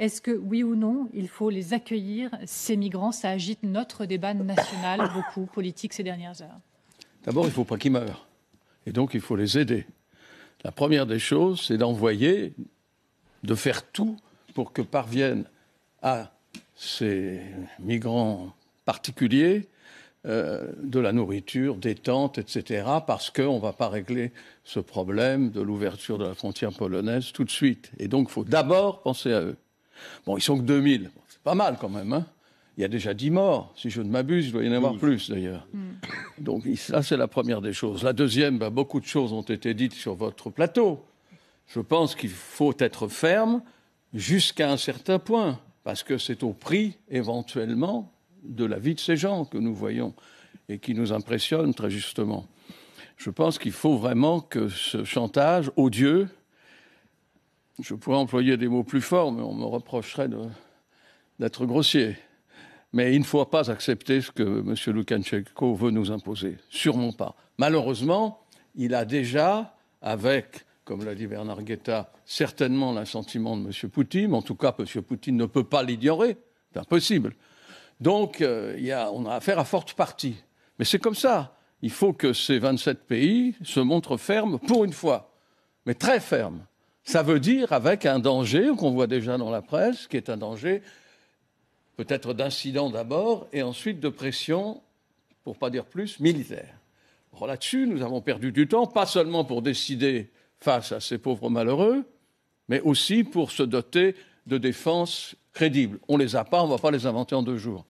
Est-ce que, oui ou non, il faut les accueillir, ces migrants Ça agite notre débat national, beaucoup, politique, ces dernières heures. D'abord, il ne faut pas qu'ils meurent. Et donc, il faut les aider. La première des choses, c'est d'envoyer, de faire tout pour que parviennent à ces migrants particuliers euh, de la nourriture, des tentes, etc., parce qu'on ne va pas régler ce problème de l'ouverture de la frontière polonaise tout de suite. Et donc, il faut d'abord penser à eux. Bon, ils sont que 2000. c'est pas mal quand même. Hein. il y a déjà 10 morts, si je ne m'abuse, il doit y en avoir plus d'ailleurs. Hmm. Donc ça, c'est la première des choses. La deuxième, ben, beaucoup de choses ont été dites sur votre plateau. Je pense qu'il faut être ferme jusqu'à un certain point, parce que c'est au prix éventuellement de la vie de ces gens que nous voyons et qui nous impressionnent très justement. Je pense qu'il faut vraiment que ce chantage odieux je pourrais employer des mots plus forts, mais on me reprocherait d'être grossier. Mais il ne faut pas accepter ce que M. Lukashenko veut nous imposer. Sûrement pas. Malheureusement, il a déjà, avec, comme l'a dit Bernard Guetta, certainement l'assentiment de M. Poutine, en tout cas, M. Poutine ne peut pas l'ignorer. C'est impossible. Donc, euh, on a affaire à forte partie. Mais c'est comme ça. Il faut que ces 27 pays se montrent fermes pour une fois, mais très fermes. Ça veut dire avec un danger qu'on voit déjà dans la presse, qui est un danger peut-être d'incident d'abord et ensuite de pression, pour pas dire plus, militaire. Là-dessus, nous avons perdu du temps, pas seulement pour décider face à ces pauvres malheureux, mais aussi pour se doter de défenses crédibles. On ne les a pas, on ne va pas les inventer en deux jours.